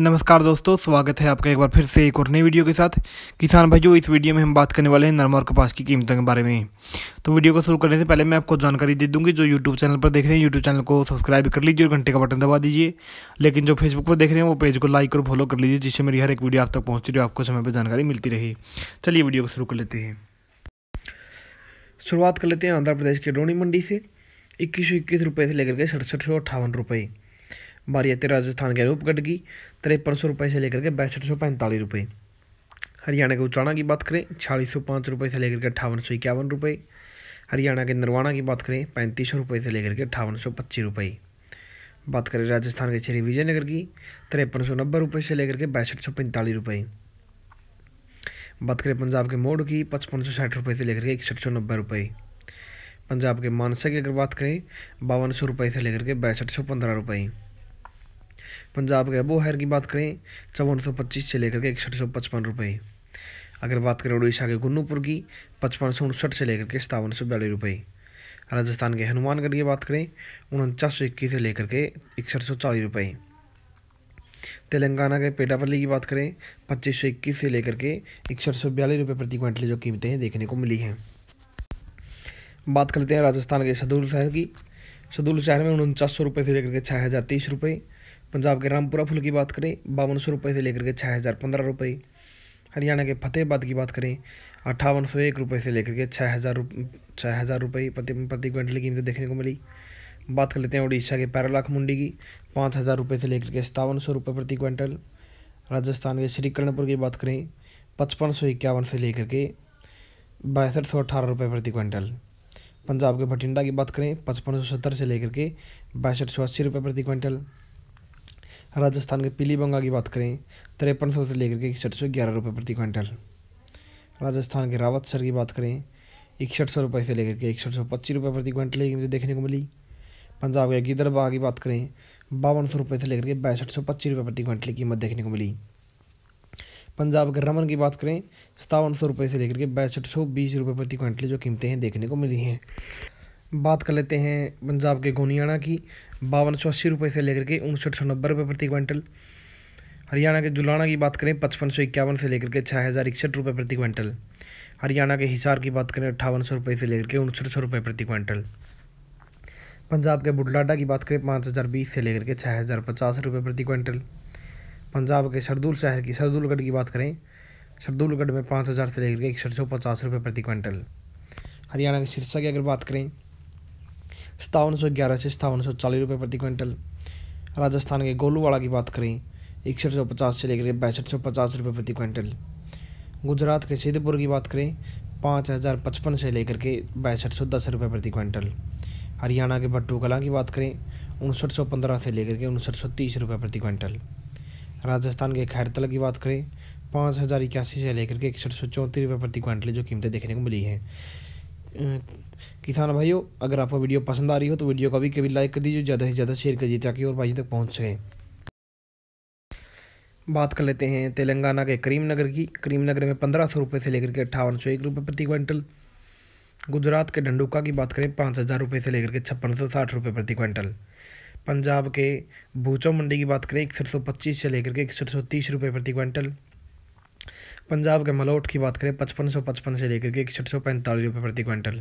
नमस्कार दोस्तों स्वागत है आपका एक बार फिर से एक और नई वीडियो के साथ किसान भाइयों इस वीडियो में हम बात करने वाले हैं नरमा और कपास की कीमतों के बारे में तो वीडियो को शुरू करने से पहले मैं आपको जानकारी दे दूंगी जो यूट्यूब चैनल पर देख रहे हैं यूट्यूब चैनल को सब्सक्राइब कर लीजिए और घंटे का बटन दबा दीजिए लेकिन जो फेसबुक पर देख रहे हैं वो पेज को लाइक और फॉलो कर लीजिए जिससे मेरी हर एक वीडियो आप तक पहुँचती रही आपको समय पर जानकारी मिलती रही चलिए वीडियो को शुरू कर लेते हैं शुरुआत कर लेते हैं आंध्र प्रदेश के रोनी मंडी से इक्कीस सौ इक्कीस रुपये से लेकर के सड़सठ सौ अट्ठावन रुपये बारी आती राजस्थान के रूपगढ़ की तिरपन सौ रुपये से लेकर के बैसठ सौ पैंतालीस रुपये हरियाणा के उचाणा की बात करें छियालीस सौ पाँच रुपये से लेकर के अठावन सौ इक्यावन रुपये हरियाणा के नरवाणा की बात करें पैंतीस सौ रुपये से लेकर के अठावन सौ पच्चीस रुपये बात करें राजस्थान के श्री विजयनगर की तिरपन सौ नब्बे रुपये से लेकर के पैंसठ सौ पैंतालीस रुपये बात करें पंजाब के मोड़ की पचपन सौ साठ रुपये से लेकर के इकसठ सौ नब्बे रुपये पंजाब के मानसा की अगर बात करें बावन सौ रुपये से लेकर के बैसठ सौ पंद्रह रुपये पंजाब के अबो हायर की बात करें चौवन सौ पच्चीस से लेकर के इकसठ सौ पचपन रुपये अगर बात करें उड़ीसा के गुन्नूपुर की पचपन सौ उनसठ से लेकर के सतावन सौ बयालीस रुपये राजस्थान के हनुमानगढ़ की बात करें उनचास सौ इक्कीस से लेकर के इकसठ सौ चालीस रुपये तेलंगाना के पेटापल्ली की बात करें पच्चीस सौ इक्कीस से लेकर के इकसठ सौ बयालीस रुपये प्रति क्विंटल जो कीमतें हैं देखने को मिली हैं बात करते हैं राजस्थान के सदूल शहर की सदूल शहर में उनचास सौ रुपये से लेकर के छः हज़ार तीस रुपये पंजाब के रामपुरा फुल की बात करें बावन सौ रुपये से लेकर के छः हज़ार पंद्रह रुपये हरियाणा के फतेहबाद की बात करें अट्ठावन सौ एक रुपये से लेकर के छः हज़ार छः हज़ार रुपये प्रति प्रति क्विंटल कीमतें कीमत देखने को मिली बात कर लेते हैं उड़ीसा के पैरालाख मुंडी की पाँच हज़ार रुपये से लेकर के सतावन सौ रुपये प्रति क्विंटल राजस्थान के श्री कर्णपुर की बात करें पचपन सौ इक्यावन से लेकर के बासठ सौ अठारह रुपये प्रति क्विंटल पंजाब के भटिंडा की बात करें पचपन सौ सत्तर से लेकर के बासठ सौ अस्सी रुपये प्रति क्विंटल राजस्थान के पीली बंगा की बात करें तिरपन सौ से लेकर के इकसठ सौ ग्यारह रुपये प्रति क्विंटल राजस्थान के रावत सर की बात करें इकसठ सौ रुपये से लेकर के इकसठ सौ पच्चीस रुपये प्रति क्विंटल की मुझे देखने को मिली पंजाब के गीदरबाग की बात करें बावन सौ रुपये से लेकर के पैंसठ सौ पच्चीस रुपये प्रति क्विंटल की कीमत देखने को मिली पंजाब के रमन की बात करें सतावन सौ रुपये से लेकर के पैंसठ सौ बीस रुपये प्रति क्विंटल जो कीमतें हैं देखने को मिली हैं बात कर लेते हैं पंजाब के गोनियाना की बावन सौ अस्सी रुपये से लेकर के उनसठ सौ नब्बे रुपये प्रति क्विंटल हरियाणा के जुलाना की बात करें पचपन सौ इक्यावन से लेकर के छः हज़ार इकसठ रुपये प्रति क्विंटल हरियाणा के हिसार की बात करें अट्ठावन सौ रुपये से लेकर के उनसठ सौ रुपये प्रति क्विंटल पंजाब के बुडलाडा की बात करें पाँच हज़ार बीस से लेकर के छः हज़ार पचास रुपये प्रति क्विंटल पंजाब के शरदुल शहर की शरदुलगढ़ की बात करें शरदुलगढ़ में पाँच हज़ार से लेकर के इकसठ सौ पचास रुपये प्रति क्विंटल हरियाणा के सिरसा की अगर बात करें सतावन सौ ग्यारह से सतावन सौ चालीस रुपये प्रति क्विंटल राजस्थान के गोलूवाड़ा की बात करें इकसठ सौ पचास से लेकर पैंसठ सौ पचास रुपये प्रति क्विंटल गुजरात के सिद्धपुर की बात करें पाँच हज़ार पचपन से लेकर के पैंसठ सौ दस रुपये प्रति क्विंटल हरियाणा के भट्टू कला की बात करें उनसठ सौ पंद्रह से लेकर के उनसठ सौ तीस रुपये प्रति क्विंटल राजस्थान के खैरतल की बात करें पाँच हज़ार इक्यासी से लेकर के इकसठ सौ चौंतीस रुपये प्रति क्विंटल जो कीमतें देखने को मिली हैं किसान भाइयों अगर आपको वीडियो पसंद आ रही हो तो वीडियो को भी कभी लाइक कर दीजिए ज़्यादा से ज़्यादा शेयर दीजिए ताकि और भाई तक पहुँच सकें बात कर लेते हैं तेलंगाना के करीमनगर की करीमनगर में पंद्रह सौ रुपये से लेकर के अट्ठावन सौ एक रुपये प्रति क्विंटल गुजरात के डंडुका की बात करें पाँच हज़ार रुपये से लेकर के छप्पन सौ साठ रुपये प्रति क्विंटल पंजाब के भूचो मंडी की बात करें इकसठ सौ पच्चीस से लेकर के इकसठ सौ तीस रुपये प्रति क्विंटल पंजाब के मलोट की बात करें पचपन सौ पचपन से लेकर के इकसठ सौ पैंतालीस रुपये प्रति क्विंटल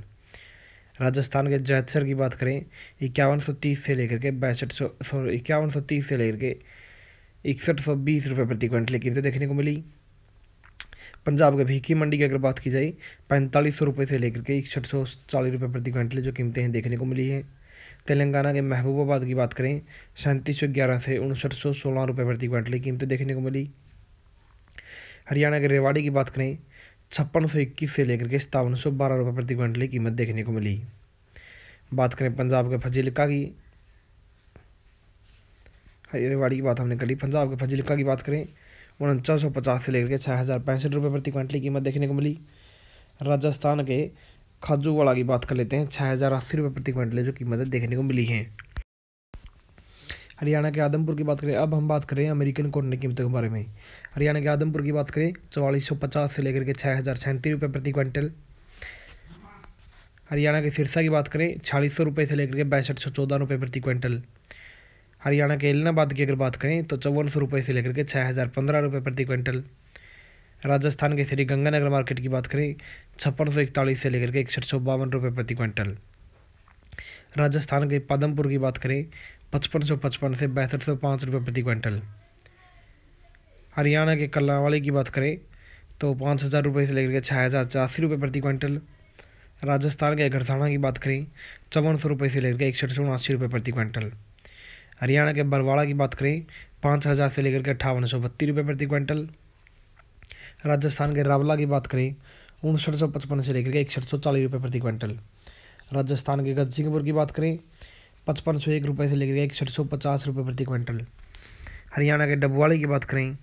राजस्थान के जैतसर की बात करें इक्यावन सौ तीस से लेकर के बैसठ सौ सॉरी इक्यावन सौ तीस से लेकर के इकसठ सौ बीस रुपये प्रति क्विंटल की कीमतें देखने को मिली पंजाब के भीखी मंडी की अगर बात की जाए पैंतालीस सौ रुपये से लेकर के इकसठ सौ चालीस रुपये प्रति क्विंटल जो कीमतें हैं देखने को मिली हैं तेलंगाना के महबूबाबाद की बात करें सैंतीस सौ ग्यारह से उनसठ सौ सोलह रुपये प्रति क्विंटल की कीमतें देखने को मिली हरियाणा के रेवाड़ी की बात करें छप्पन सौ इक्कीस से लेकर के सतावन सौ बारह रुपये प्रति क्विंटल की कीमत देखने को मिली बात करें पंजाब के फजिलका की हाँ, रेवाड़ी की बात हमने करी पंजाब के फजिलका की बात करें उनचास सौ पचास से लेकर के छः हज़ार पैंसठ रुपये प्रति क्विंटल की कीमत देखने को मिली राजस्थान के खाजूवाड़ा की बात कर लेते हैं छः हज़ार अस्सी रुपये प्रति क्विंटल जो कीमतें देखने को मिली हैं हरियाणा के आदमपुर की बात करें अब हम बात करें अमेरिकन कोटन की कीमतों के बारे में हरियाणा के आदमपुर की बात करें चौवालीस सौ पचास से लेकर के छः हज़ार सैंतीस रुपये प्रति क्विंटल हरियाणा के सिरसा की बात करें छियालीस सौ रुपये से लेकर के पैंसठ सौ चौदह रुपये प्रति क्विंटल हरियाणा के इलाहाबाद की अगर बात करें तो चौवन सौ रुपये से लेकर के छः हज़ार पंद्रह रुपये प्रति क्विंटल राजस्थान के श्रीगंगानगर मार्केट की बात करें छप्पन सौ इकतालीस से लेकर के इकसठ सौ बावन रुपये प्रति क्विंटल राजस्थान के पदमपुर की बात करें पचपन सौ पचपन से पैंसठ सौ पाँच रुपये प्रति क्विंटल हरियाणा के कल्लावाड़ी की बात करें तो पाँच हज़ार रुपये से लेकर के छः हज़ार चासी रुपये प्रति क्विंटल राजस्थान के घरसाना की बात करें चौवन सौ रुपये से लेकर के इकसठ सौ उनासी रुपये प्रति क्विंटल हरियाणा के बरवाड़ा की बात करें पाँच हज़ार से लेकर के अट्ठावन सौ बत्तीस रुपये प्रति क्विंटल राजस्थान के रावला की बात करें उनसठ सौ पचपन से लेकर के इकसठ सौ चालीस रुपये प्रति क्विंटल राजस्थान के गजसिंहपुर की बात करें पचपन सौ एक रुपये से लेकर इकसठ सौ पचास रुपये प्रति क्विंटल हरियाणा के डबवाड़ी की बात करें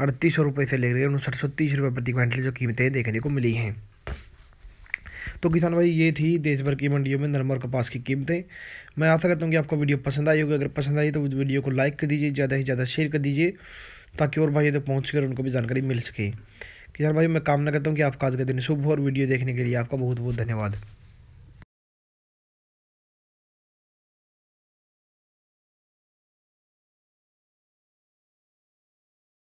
अड़तीस सौ रुपये से लेकर उनसठ सौ तीस रुपये प्रति क्विंटल जो कीमतें देखने को मिली हैं तो किसान भाई ये थी देश भर की मंडियों में नरम और कपास की कीमतें मैं आशा करता हूँ कि आपको वीडियो पसंद आई होगी अगर पसंद आई तो वीडियो को लाइक कर दीजिए ज़्यादा से ज़्यादा शेयर कर दीजिए ताकि और भाइयों तक पहुँच कर उनको भी जानकारी मिल सके किसान भाई मैं कामना करता हूँ कि आपका आज का दिन शुभ हो और वीडियो देखने के लिए आपका बहुत बहुत धन्यवाद